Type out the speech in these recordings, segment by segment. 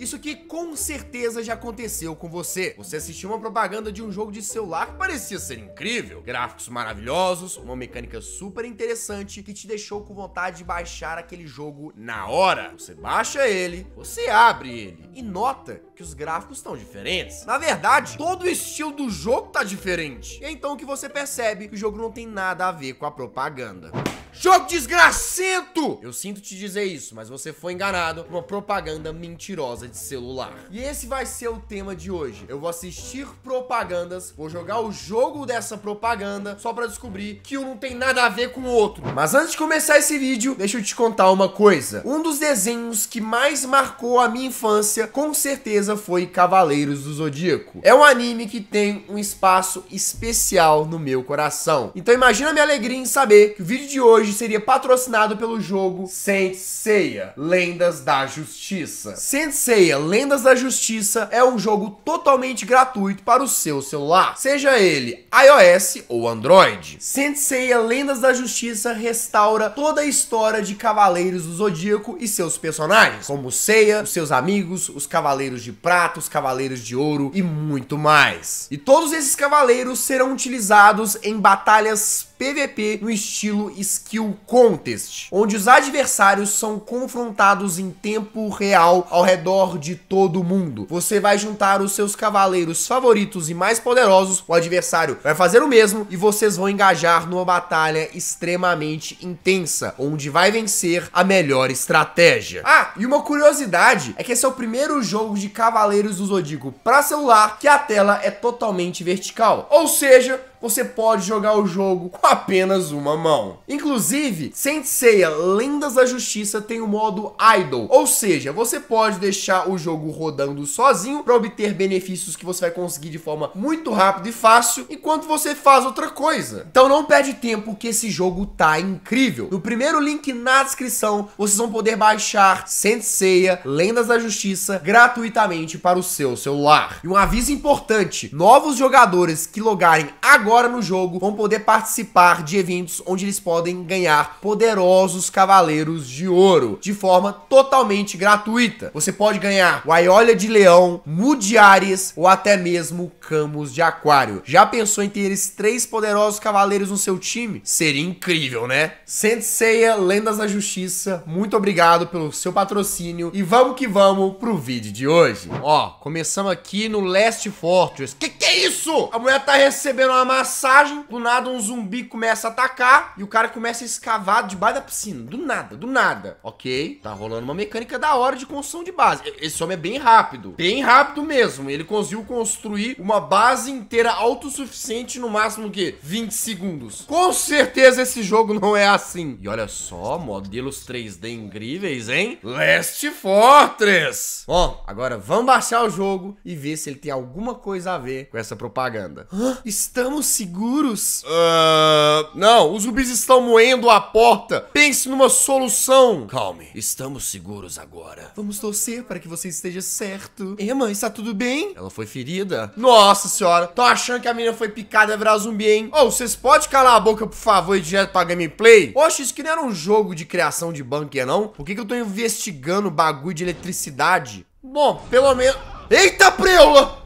Isso que com certeza já aconteceu com você. Você assistiu uma propaganda de um jogo de celular que parecia ser incrível, gráficos maravilhosos, uma mecânica super interessante que te deixou com vontade de baixar aquele jogo na hora. Você baixa ele, você abre ele e nota que os gráficos estão diferentes. Na verdade, todo o estilo do jogo tá diferente. E é então que você percebe que o jogo não tem nada a ver com a propaganda. Jogo desgracento! Eu sinto te dizer isso, mas você foi enganado por uma propaganda mentirosa de celular. E esse vai ser o tema de hoje. Eu vou assistir propagandas, vou jogar o jogo dessa propaganda só para descobrir que um não tem nada a ver com o outro. Mas antes de começar esse vídeo, deixa eu te contar uma coisa. Um dos desenhos que mais marcou a minha infância, com certeza, foi Cavaleiros do Zodíaco. É um anime que tem um espaço especial no meu coração. Então imagina a minha alegria em saber que o vídeo de hoje hoje seria patrocinado pelo jogo Senseiya, Lendas da Justiça. Senseiya, Lendas da Justiça é um jogo totalmente gratuito para o seu celular, seja ele iOS ou Android. Senseiya, Lendas da Justiça restaura toda a história de Cavaleiros do Zodíaco e seus personagens, como Seiya, os seus amigos, os Cavaleiros de Prata, os Cavaleiros de Ouro e muito mais. E todos esses cavaleiros serão utilizados em batalhas PVP no estilo skin Skill Contest, onde os adversários são confrontados em tempo real ao redor de todo mundo. Você vai juntar os seus cavaleiros favoritos e mais poderosos, o adversário vai fazer o mesmo e vocês vão engajar numa batalha extremamente intensa, onde vai vencer a melhor estratégia. Ah, e uma curiosidade é que esse é o primeiro jogo de Cavaleiros do Zodíaco para celular que a tela é totalmente vertical. Ou seja, você pode jogar o jogo com apenas uma mão. Inclusive, Senseiya Lendas da Justiça tem o modo Idle, ou seja, você pode deixar o jogo rodando sozinho para obter benefícios que você vai conseguir de forma muito rápida e fácil, enquanto você faz outra coisa. Então não perde tempo que esse jogo tá incrível. No primeiro link na descrição, vocês vão poder baixar Senseiya Lendas da Justiça gratuitamente para o seu celular. E um aviso importante, novos jogadores que logarem agora agora no jogo vão poder participar de eventos onde eles podem ganhar poderosos cavaleiros de ouro de forma totalmente gratuita. Você pode ganhar Guaiolha de Leão, Mudiares ou até mesmo Camus de Aquário. Já pensou em ter esses três poderosos cavaleiros no seu time? Seria incrível, né? Senseiya, Lendas da Justiça, muito obrigado pelo seu patrocínio e vamos que vamos pro vídeo de hoje. Ó, começamos aqui no Last Fortress. Que que é isso? A mulher tá recebendo uma passagem, do nada um zumbi começa a atacar e o cara começa a escavar debaixo da piscina. Do nada, do nada. Ok, tá rolando uma mecânica da hora de construção de base. Esse homem é bem rápido, bem rápido mesmo. Ele conseguiu construir uma base inteira autossuficiente no máximo que quê? 20 segundos. Com certeza esse jogo não é assim. E olha só, modelos 3D incríveis, hein? Last Fortress! Bom, agora vamos baixar o jogo e ver se ele tem alguma coisa a ver com essa propaganda. Hã? Estamos seguros? Uh, não, os zumbis estão moendo a porta. Pense numa solução. Calme, estamos seguros agora. Vamos torcer para que você esteja certo. Emma, está tudo bem? Ela foi ferida. Nossa senhora, tô achando que a menina foi picada e virar zumbi, hein? Ou oh, vocês podem calar a boca, por favor, e direto pra gameplay? Oxe, isso que não era um jogo de criação de bunker, não? Por que, que eu tô investigando bagulho de eletricidade? Bom, pelo menos... Eita, preula!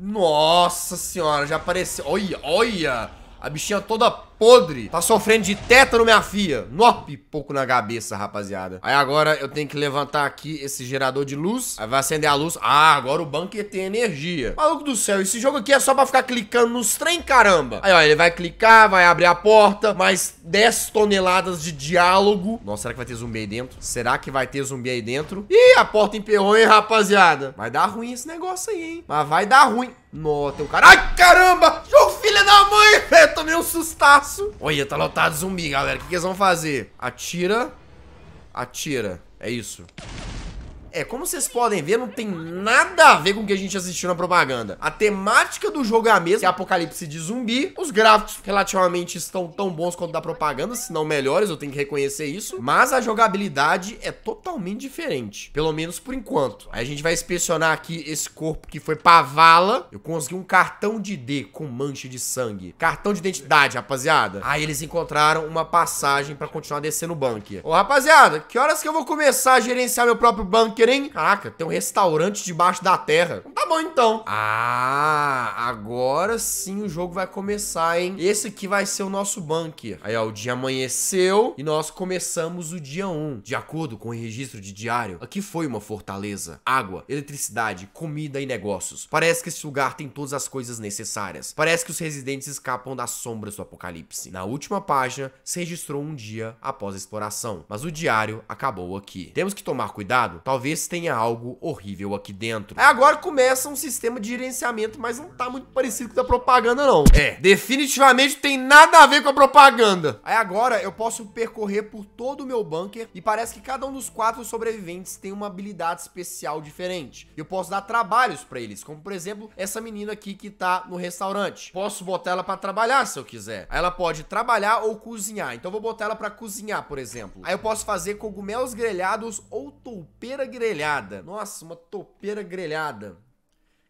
Nossa senhora, já apareceu. Olha, olha. A bichinha toda podre. Tá sofrendo de tétano, minha filha. nope pipoco na cabeça, rapaziada. Aí agora eu tenho que levantar aqui esse gerador de luz. Aí vai acender a luz. Ah, agora o bunker tem energia. Maluco do céu, esse jogo aqui é só pra ficar clicando nos trem, caramba. Aí, ó, ele vai clicar, vai abrir a porta. Mais 10 toneladas de diálogo. Nossa, será que vai ter zumbi aí dentro? Será que vai ter zumbi aí dentro? Ih, a porta emperrou, hein, rapaziada. Vai dar ruim esse negócio aí, hein. Mas vai dar ruim. Nossa, tem um cara... Ai, caramba! filho da mãe, velho. Tomei um sustaço. Olha, tá lotado zumbi, galera. O que, que eles vão fazer? Atira. Atira. É isso. É, como vocês podem ver, não tem nada a ver com o que a gente assistiu na propaganda. A temática do jogo é a mesma, é apocalipse de zumbi. Os gráficos relativamente estão tão bons quanto da propaganda, se não melhores, eu tenho que reconhecer isso. Mas a jogabilidade é totalmente diferente, pelo menos por enquanto. Aí a gente vai inspecionar aqui esse corpo que foi pra vala. Eu consegui um cartão de D com mancha de sangue. Cartão de identidade, rapaziada. Aí eles encontraram uma passagem pra continuar descendo o bunker. Ô, rapaziada, que horas que eu vou começar a gerenciar meu próprio bunker? querem? Caraca, tem um restaurante debaixo da terra. Tá bom, então. Ah, agora sim o jogo vai começar, hein? Esse aqui vai ser o nosso bunker. Aí, ó, o dia amanheceu e nós começamos o dia 1. De acordo com o registro de diário, aqui foi uma fortaleza. Água, eletricidade, comida e negócios. Parece que esse lugar tem todas as coisas necessárias. Parece que os residentes escapam das sombras do apocalipse. Na última página, se registrou um dia após a exploração, mas o diário acabou aqui. Temos que tomar cuidado, talvez talvez tenha algo horrível aqui dentro. É, agora começa um sistema de gerenciamento, mas não tá muito parecido com o da propaganda, não. É, definitivamente tem nada a ver com a propaganda. Aí agora eu posso percorrer por todo o meu bunker e parece que cada um dos quatro sobreviventes tem uma habilidade especial diferente. Eu posso dar trabalhos pra eles, como por exemplo, essa menina aqui que tá no restaurante. Posso botar ela pra trabalhar se eu quiser. Aí ela pode trabalhar ou cozinhar. Então eu vou botar ela pra cozinhar, por exemplo. Aí eu posso fazer cogumelos grelhados ou toupeira grelhada grelhada. Nossa, uma topeira grelhada.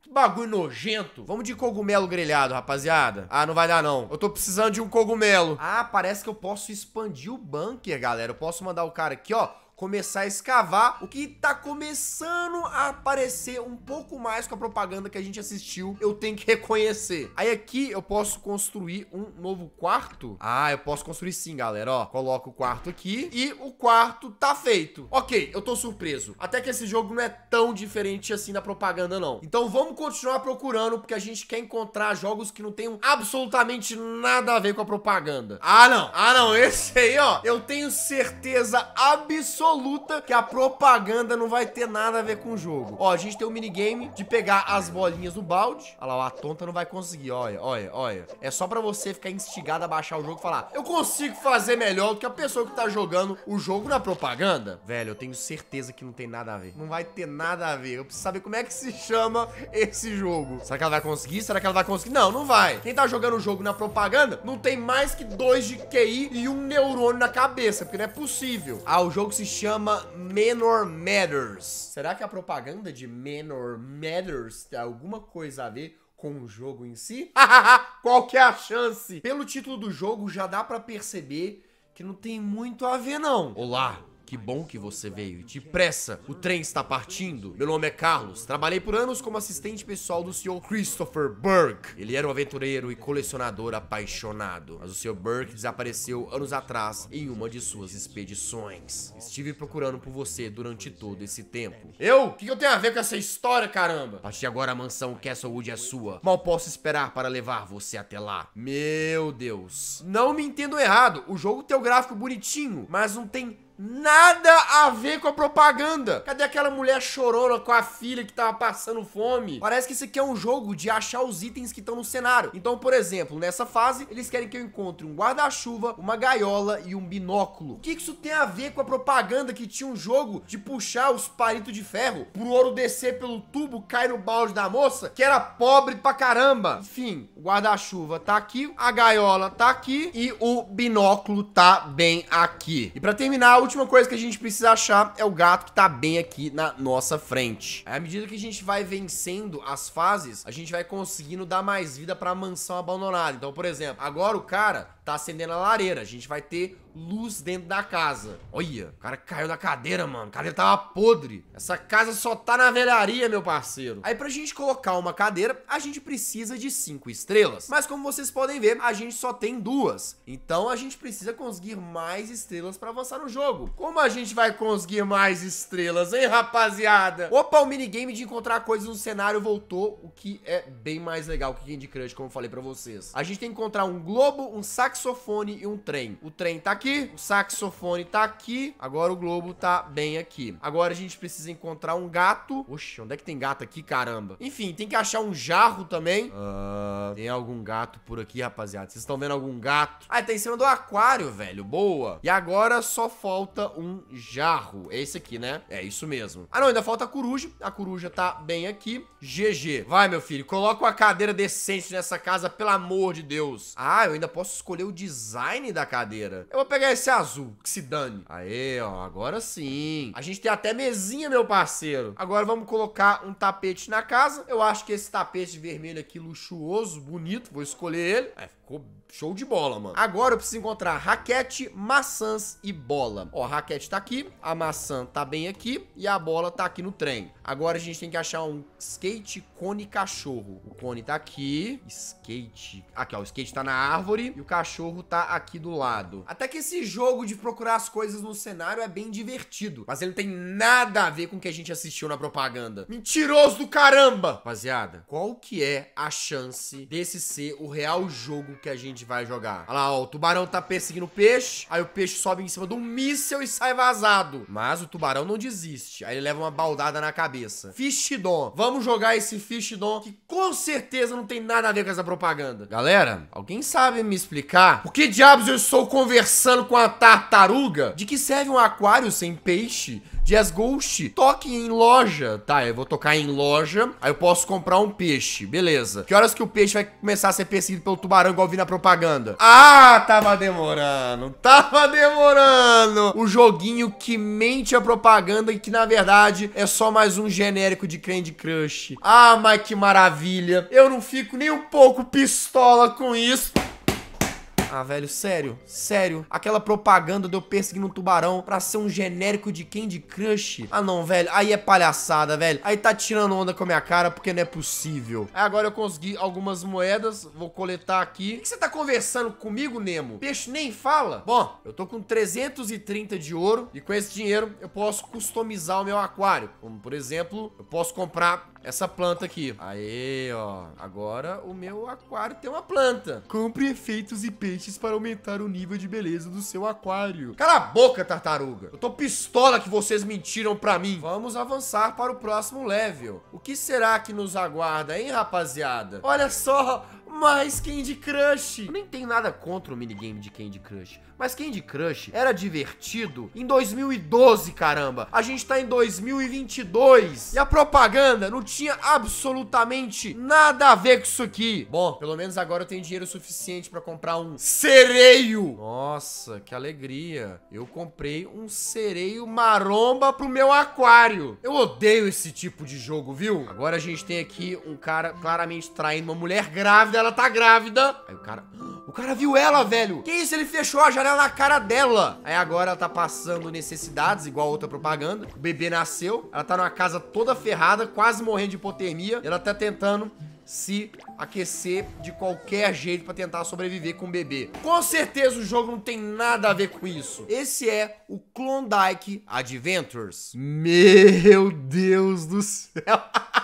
Que bagulho nojento. Vamos de cogumelo grelhado, rapaziada. Ah, não vai dar não. Eu tô precisando de um cogumelo. Ah, parece que eu posso expandir o bunker, galera. Eu posso mandar o cara aqui, ó começar a escavar, o que tá começando a aparecer um pouco mais com a propaganda que a gente assistiu, eu tenho que reconhecer. Aí aqui eu posso construir um novo quarto? Ah, eu posso construir sim, galera, ó. Coloco o quarto aqui e o quarto tá feito. Ok, eu tô surpreso. Até que esse jogo não é tão diferente assim da propaganda, não. Então vamos continuar procurando, porque a gente quer encontrar jogos que não tenham absolutamente nada a ver com a propaganda. Ah, não. Ah, não. Esse aí, ó, eu tenho certeza absoluta absoluta que a propaganda não vai ter nada a ver com o jogo. Ó, a gente tem um minigame de pegar as bolinhas no balde. Olha lá, a tonta não vai conseguir, olha, olha, olha. É só pra você ficar instigado a baixar o jogo e falar, eu consigo fazer melhor do que a pessoa que tá jogando o jogo na propaganda. Velho, eu tenho certeza que não tem nada a ver. Não vai ter nada a ver. Eu preciso saber como é que se chama esse jogo. Será que ela vai conseguir? Será que ela vai conseguir? Não, não vai. Quem tá jogando o jogo na propaganda não tem mais que dois de QI e um neurônio na cabeça, porque não é possível. Ah, o jogo se chama Menor Matters. Será que a propaganda de Menor Matters tem alguma coisa a ver com o jogo em si? Qual que é a chance? Pelo título do jogo já dá para perceber que não tem muito a ver não. Olá, que bom que você veio. Depressa, o trem está partindo. Meu nome é Carlos. Trabalhei por anos como assistente pessoal do Sr. Christopher Burke. Ele era um aventureiro e colecionador apaixonado. Mas o Sr. Burke desapareceu anos atrás em uma de suas expedições. Estive procurando por você durante todo esse tempo. Eu? O que eu tenho a ver com essa história, caramba? A partir de agora a mansão Castlewood é sua. Mal posso esperar para levar você até lá. Meu Deus. Não me entendo errado. O jogo tem o gráfico bonitinho, mas não tem nada a ver com a propaganda. Cadê aquela mulher chorona com a filha que tava passando fome? Parece que isso aqui é um jogo de achar os itens que estão no cenário. Então, por exemplo, nessa fase, eles querem que eu encontre um guarda-chuva, uma gaiola e um binóculo. O que isso tem a ver com a propaganda que tinha um jogo de puxar os palitos de ferro pro ouro descer pelo tubo, cair no balde da moça, que era pobre pra caramba? Enfim, o guarda-chuva tá aqui, a gaiola tá aqui e o binóculo tá bem aqui. E pra terminar, a última coisa que a gente precisa achar é o gato que tá bem aqui na nossa frente. À medida que a gente vai vencendo as fases, a gente vai conseguindo dar mais vida pra mansão abandonada. Então, por exemplo, agora o cara tá acendendo a lareira. A gente vai ter luz dentro da casa. Olha, o cara caiu da cadeira, mano. A cadeira tava podre. Essa casa só tá na velharia, meu parceiro. Aí pra gente colocar uma cadeira, a gente precisa de cinco estrelas. Mas como vocês podem ver, a gente só tem duas. Então a gente precisa conseguir mais estrelas pra avançar no jogo. Como a gente vai conseguir mais estrelas, hein, rapaziada? Opa, o minigame de encontrar coisas no cenário voltou, o que é bem mais legal que Candy Crush, como eu falei pra vocês. A gente tem que encontrar um globo, um saxofone e um trem. O trem tá aqui aqui, o saxofone tá aqui, agora o globo tá bem aqui. Agora a gente precisa encontrar um gato. Oxe, onde é que tem gato aqui, caramba? Enfim, tem que achar um jarro também. Uh, tem algum gato por aqui, rapaziada? Vocês estão vendo algum gato? Ah, tá em cima do aquário, velho. Boa. E agora só falta um jarro. É esse aqui, né? É isso mesmo. Ah, não, ainda falta a coruja. A coruja tá bem aqui. GG. Vai, meu filho. Coloca uma cadeira decente nessa casa, pelo amor de Deus. Ah, eu ainda posso escolher o design da cadeira. Eu vou pegar esse azul, que se dane. Aê, ó, agora sim. A gente tem até mesinha, meu parceiro. Agora vamos colocar um tapete na casa. Eu acho que esse tapete vermelho aqui, luxuoso, bonito, vou escolher ele. É, Ficou show de bola, mano. Agora eu preciso encontrar raquete, maçãs e bola. Ó, a raquete tá aqui, a maçã tá bem aqui e a bola tá aqui no trem. Agora a gente tem que achar um skate, cone e cachorro. O cone tá aqui, skate... Aqui, ó, o skate tá na árvore e o cachorro tá aqui do lado. Até que esse jogo de procurar as coisas no cenário é bem divertido, mas ele não tem nada a ver com o que a gente assistiu na propaganda. Mentiroso do caramba! Rapaziada, qual que é a chance desse ser o real jogo que a gente vai jogar. Olha lá, ó, o tubarão tá perseguindo o peixe, aí o peixe sobe em cima do míssel e sai vazado. Mas o tubarão não desiste, aí ele leva uma baldada na cabeça. Fishdom. Vamos jogar esse Fishdom que com certeza não tem nada a ver com essa propaganda. Galera, alguém sabe me explicar por que diabos eu estou conversando com a tartaruga? De que serve um aquário sem peixe? Jazz Ghost, toque em loja. Tá, eu vou tocar em loja, aí eu posso comprar um peixe, beleza. Que horas que o peixe vai começar a ser perseguido pelo tubarão igual vi na propaganda. Ah, tava demorando. Tava demorando. O joguinho que mente a propaganda e que, na verdade, é só mais um genérico de Candy Crush. Ah, mas que maravilha. Eu não fico nem um pouco pistola com isso. Ah, velho, sério, sério. Aquela propaganda de eu perseguindo um tubarão pra ser um genérico de Candy Crush. Ah, não, velho. Aí é palhaçada, velho. Aí tá tirando onda com a minha cara porque não é possível. Aí agora eu consegui algumas moedas. Vou coletar aqui. O que você tá conversando comigo, Nemo? Peixe nem fala. Bom, eu tô com 330 de ouro e com esse dinheiro eu posso customizar o meu aquário. Como, por exemplo, eu posso comprar essa planta aqui. Aí, ó. Agora o meu aquário tem uma planta. Compre efeitos e peixes para aumentar o nível de beleza do seu aquário. Cala a boca, tartaruga. Eu tô pistola que vocês mentiram pra mim. Vamos avançar para o próximo level. O que será que nos aguarda, hein, rapaziada? Olha só, mais Candy Crush. Eu nem tenho nada contra o minigame de Candy Crush, mas Candy Crush era divertido em 2012, caramba. A gente tá em 2022 e a propaganda não tinha absolutamente nada a ver com isso aqui. Bom, pelo menos agora eu tenho dinheiro suficiente pra comprar um sereio. Nossa, que alegria. Eu comprei um sereio maromba pro meu aquário. Eu odeio esse tipo de jogo, viu? Agora a gente tem aqui um cara claramente traindo uma mulher grávida ela tá grávida. Aí o cara. Ah, o cara viu ela, velho. Que isso? Ele fechou a janela na cara dela. Aí agora ela tá passando necessidades, igual a outra propaganda. O bebê nasceu, ela tá numa casa toda ferrada, quase morrendo de hipotermia. Ela tá tentando se aquecer de qualquer jeito para tentar sobreviver com o bebê. Com certeza o jogo não tem nada a ver com isso. Esse é o Klondike Adventures. Meu Deus do céu.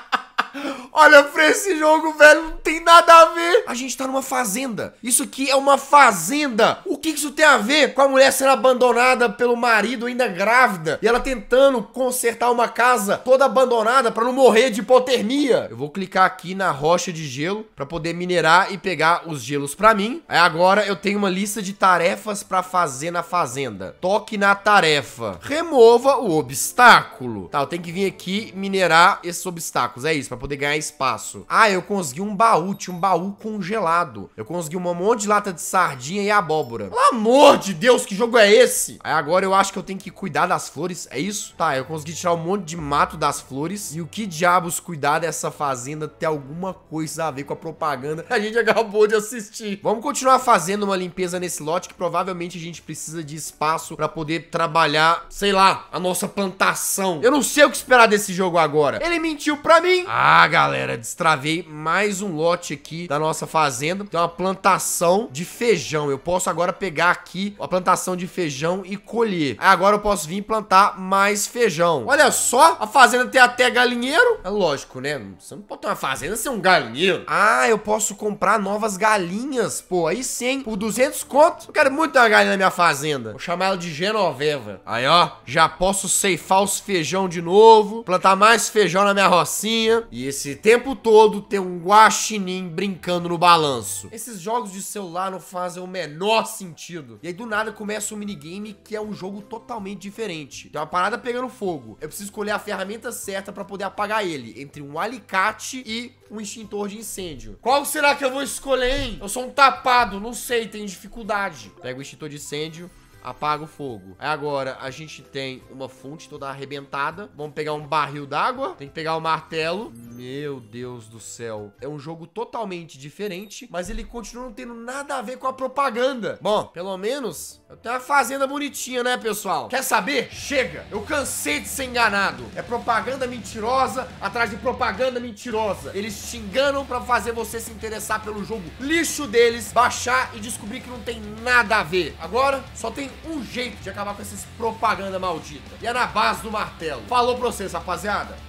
Olha pra esse jogo, velho, não tem nada a ver. A gente tá numa fazenda. Isso aqui é uma fazenda. O que isso tem a ver com a mulher sendo abandonada pelo marido ainda grávida e ela tentando consertar uma casa toda abandonada para não morrer de hipotermia? Eu vou clicar aqui na rocha de gelo para poder minerar e pegar os gelos para mim. Aí agora eu tenho uma lista de tarefas para fazer na fazenda. Toque na tarefa. Remova o obstáculo. Tá, eu tenho que vir aqui minerar esses obstáculos. É isso, para poder ganhar espaço. Ah, eu consegui um baú, tinha um baú congelado. Eu consegui um monte de lata de sardinha e abóbora. Pelo amor de Deus, que jogo é esse? Aí agora eu acho que eu tenho que cuidar das flores, é isso? Tá, eu consegui tirar um monte de mato das flores. E o que diabos cuidar dessa fazenda tem alguma coisa a ver com a propaganda que a gente acabou de assistir. Vamos continuar fazendo uma limpeza nesse lote que provavelmente a gente precisa de espaço pra poder trabalhar, sei lá, a nossa plantação. Eu não sei o que esperar desse jogo agora. Ele mentiu pra mim. Ah, galera galera, destravei mais um lote aqui da nossa fazenda. Tem uma plantação de feijão. Eu posso agora pegar aqui a plantação de feijão e colher. Aí agora eu posso vir plantar mais feijão. Olha só, a fazenda tem até galinheiro. É lógico, né? Você não pode ter uma fazenda sem um galinheiro. Ah, eu posso comprar novas galinhas, pô. Aí sim, por 200 conto. Eu quero muito uma galinha na minha fazenda. Vou chamar ela de Genoveva. Aí, ó, já posso ceifar os feijão de novo, plantar mais feijão na minha rocinha. E esse tempo todo tem um guaxinim brincando no balanço. Esses jogos de celular não fazem o menor sentido. E aí do nada começa um minigame que é um jogo totalmente diferente. Tem uma parada pegando fogo. Eu preciso escolher a ferramenta certa pra poder apagar ele. Entre um alicate e um extintor de incêndio. Qual será que eu vou escolher, hein? Eu sou um tapado, não sei, tem dificuldade. Pega o extintor de incêndio apaga o fogo. Aí agora a gente tem uma fonte toda arrebentada. Vamos pegar um barril d'água. Tem que pegar o um martelo. Meu Deus do céu. É um jogo totalmente diferente, mas ele continua não tendo nada a ver com a propaganda. Bom, pelo menos eu tenho uma fazenda bonitinha, né, pessoal? Quer saber? Chega! Eu cansei de ser enganado. É propaganda mentirosa atrás de propaganda mentirosa. Eles te enganam pra fazer você se interessar pelo jogo lixo deles, baixar e descobrir que não tem nada a ver. Agora só tem um jeito de acabar com essas propaganda maldita. E é na base do martelo. Falou pra vocês, rapaziada.